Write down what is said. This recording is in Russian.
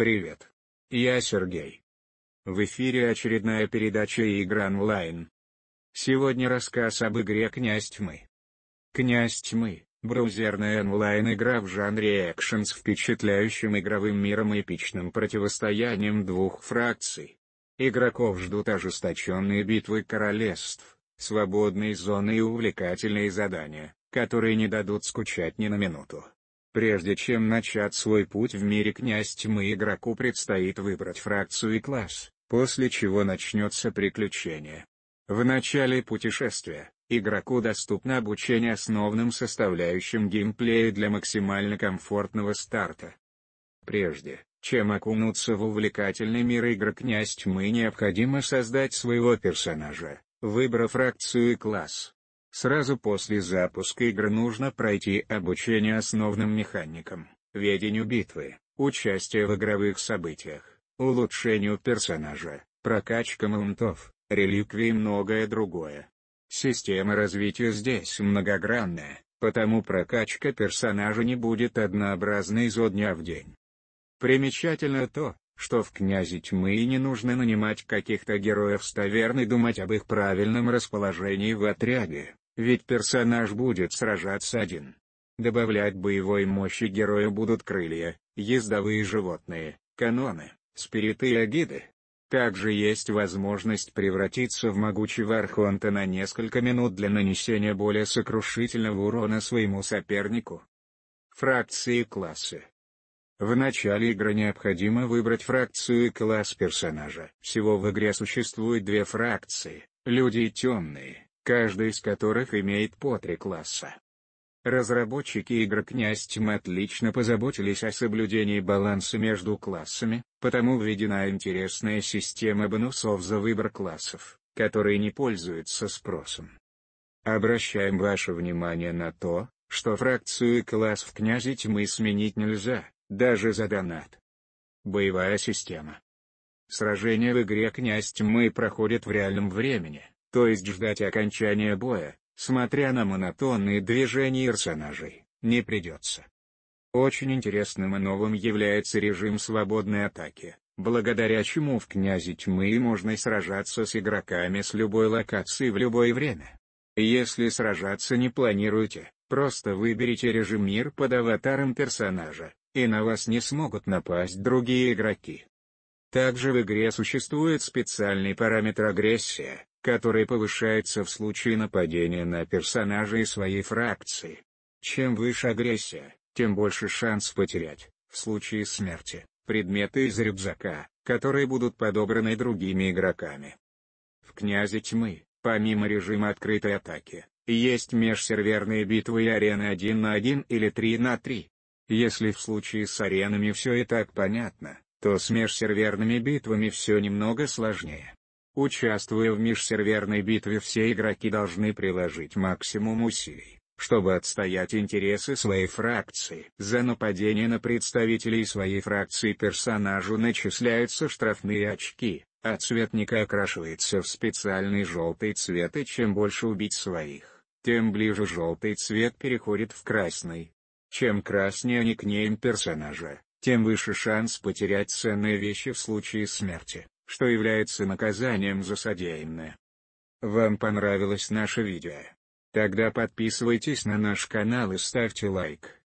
Привет. Я Сергей. В эфире очередная передача «Игра онлайн». Сегодня рассказ об игре «Князь тьмы». «Князь тьмы» — браузерная онлайн-игра в жанре экшен с впечатляющим игровым миром и эпичным противостоянием двух фракций. Игроков ждут ожесточенные битвы королевств, свободные зоны и увлекательные задания, которые не дадут скучать ни на минуту. Прежде чем начать свой путь в мире князь тьмы игроку предстоит выбрать фракцию и класс, после чего начнется приключение. В начале путешествия, игроку доступно обучение основным составляющим геймплея для максимально комфортного старта. Прежде, чем окунуться в увлекательный мир Игры князь тьмы необходимо создать своего персонажа, выбрав фракцию и класс. Сразу после запуска игры нужно пройти обучение основным механикам, ведению битвы, участие в игровых событиях, улучшению персонажа, прокачка мунтов, реликвий и многое другое. Система развития здесь многогранная, потому прокачка персонажа не будет однообразной изо дня в день. Примечательно то, что в «Князе тьмы» не нужно нанимать каких-то героев с таверны думать об их правильном расположении в отряде. Ведь персонаж будет сражаться один. Добавлять боевой мощи герою будут крылья, ездовые животные, каноны, спириты и агиды. Также есть возможность превратиться в могучего архонта на несколько минут для нанесения более сокрушительного урона своему сопернику. Фракции классы в начале игры необходимо выбрать фракцию и класс персонажа. Всего в игре существует две фракции – люди и темные каждый из которых имеет по три класса. Разработчики игры «Князь Тьм» отлично позаботились о соблюдении баланса между классами, потому введена интересная система бонусов за выбор классов, которые не пользуются спросом. Обращаем ваше внимание на то, что фракцию и класс в «Князе Тьмы» сменить нельзя, даже за донат. Боевая система. Сражения в игре «Князь Тьмы» проходят в реальном времени, то есть ждать окончания боя, смотря на монотонные движения персонажей, не придется. Очень интересным и новым является режим свободной атаки, благодаря чему в Князе Тьмы можно сражаться с игроками с любой локации в любое время. Если сражаться не планируете, просто выберите режим мир под аватаром персонажа, и на вас не смогут напасть другие игроки. Также в игре существует специальный параметр агрессия, который повышается в случае нападения на персонажей своей фракции. Чем выше агрессия, тем больше шанс потерять, в случае смерти, предметы из рюкзака, которые будут подобраны другими игроками. В «Князе тьмы», помимо режима открытой атаки, есть межсерверные битвы и арены 1 на 1 или 3 на 3. Если в случае с аренами все и так понятно, то с межсерверными битвами все немного сложнее. Участвуя в межсерверной битве все игроки должны приложить максимум усилий, чтобы отстоять интересы своей фракции. За нападение на представителей своей фракции персонажу начисляются штрафные очки, а цветника окрашивается в специальный желтый цвет и чем больше убить своих, тем ближе желтый цвет переходит в красный. Чем краснее никнейм персонажа, тем выше шанс потерять ценные вещи в случае смерти что является наказанием за содеянное. Вам понравилось наше видео? Тогда подписывайтесь на наш канал и ставьте лайк.